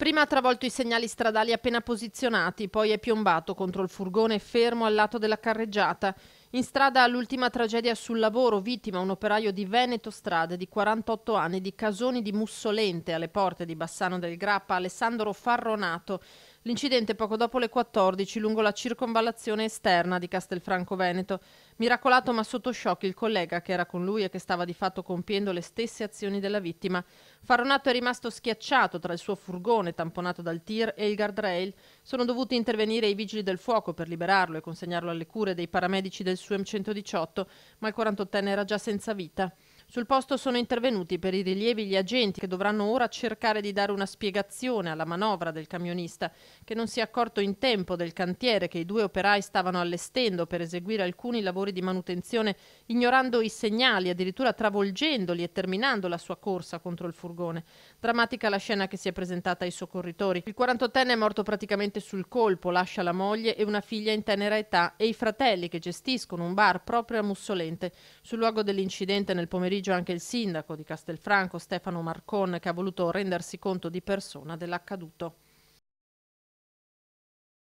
Prima ha travolto i segnali stradali appena posizionati, poi è piombato contro il furgone fermo al lato della carreggiata. In strada l'ultima tragedia sul lavoro, vittima un operaio di Veneto Strade di 48 anni di Casoni di Mussolente alle porte di Bassano del Grappa, Alessandro Farronato. L'incidente poco dopo le 14 lungo la circonvallazione esterna di Castelfranco Veneto. Miracolato ma sotto shock il collega che era con lui e che stava di fatto compiendo le stesse azioni della vittima. Faronato è rimasto schiacciato tra il suo furgone tamponato dal tir e il guardrail. Sono dovuti intervenire i vigili del fuoco per liberarlo e consegnarlo alle cure dei paramedici del SUEM 118, ma il 48enne era già senza vita. Sul posto sono intervenuti per i rilievi gli agenti che dovranno ora cercare di dare una spiegazione alla manovra del camionista che non si è accorto in tempo del cantiere che i due operai stavano allestendo per eseguire alcuni lavori di manutenzione ignorando i segnali, addirittura travolgendoli e terminando la sua corsa contro il furgone. Drammatica la scena che si è presentata ai soccorritori. Il 48enne è morto praticamente sul colpo, lascia la moglie e una figlia in tenera età e i fratelli che gestiscono un bar proprio a Mussolente. Sul luogo dell'incidente nel pomeriggio pomeriggio anche il sindaco di Castelfranco Stefano Marcon che ha voluto rendersi conto di persona dell'accaduto.